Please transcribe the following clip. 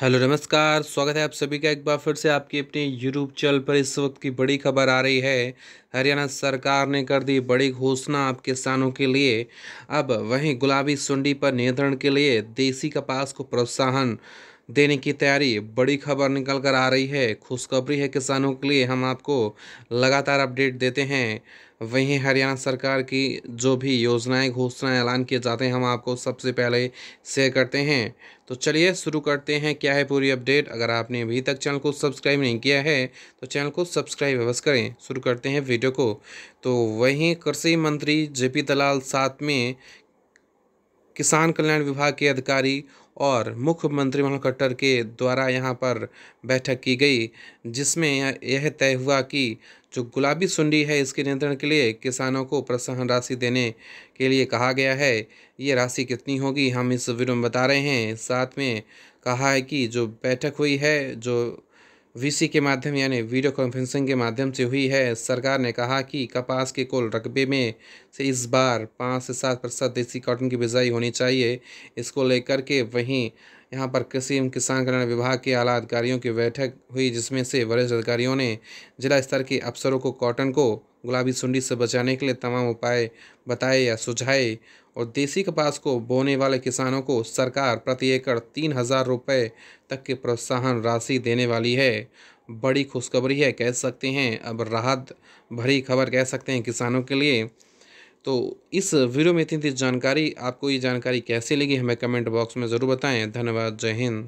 hello नमस्कार स्वागत है आप सभी का एक बार फिर से आपकी अपने यूट्यूब चैनल पर इस वक्त की बड़ी खबर आ रही है हरियाणा सरकार ने कर दी बड़ी घोषणा आप किसानों के लिए अब वहीं गुलाबी सुंडी पर नियंत्रण के लिए देसी कपास को प्रोत्साहन देने की तैयारी बड़ी खबर निकल कर आ रही है खुशखबरी है किसानों के लिए हम आपको लगातार अपडेट देते हैं वहीं हरियाणा सरकार की जो भी योजनाएं घोषणाएं ऐलान किए जाते हैं हम आपको सबसे पहले शेयर करते हैं तो चलिए शुरू करते हैं क्या है पूरी अपडेट अगर आपने अभी तक चैनल को सब्सक्राइब नहीं किया है तो चैनल को सब्सक्राइब अवश्य करें शुरू करते हैं वीडियो को तो वहीं कृषि मंत्री जे पी दलाल साथ में किसान कल्याण विभाग के अधिकारी और मुख्यमंत्री मनोहर खट्टर के द्वारा यहाँ पर बैठक की गई जिसमें यह तय हुआ कि जो गुलाबी सुंडी है इसके नियंत्रण के लिए किसानों को प्रोत्साहन राशि देने के लिए कहा गया है ये राशि कितनी होगी हम इस वीडियो में बता रहे हैं साथ में कहा है कि जो बैठक हुई है जो वीसी के माध्यम यानी वीडियो कॉन्फ्रेंसिंग के माध्यम से हुई है सरकार ने कहा कि कपास के कुल रकबे में से इस बार पाँच से सात प्रतिशत देसी कॉटन की बिजाई होनी चाहिए इसको लेकर के वहीं यहाँ पर कृषि एवं किसान कल्याण विभाग के आला अधिकारियों की बैठक हुई जिसमें से वरिष्ठ अधिकारियों ने जिला स्तर के अफसरों को कॉटन को गुलाबी सुंडी से बचाने के लिए तमाम उपाय बताए या सुझाए और देसी कपास को बोने वाले किसानों को सरकार प्रति एकड़ तीन हज़ार रुपये तक की प्रोत्साहन राशि देने वाली है बड़ी खुशखबरी है कह सकते हैं अब राहत भरी खबर कह सकते हैं किसानों के लिए तो इस वीडियो में इतनी थी जानकारी आपको ये जानकारी कैसे लगी हमें कमेंट बॉक्स में ज़रूर बताएं धन्यवाद जय हिंद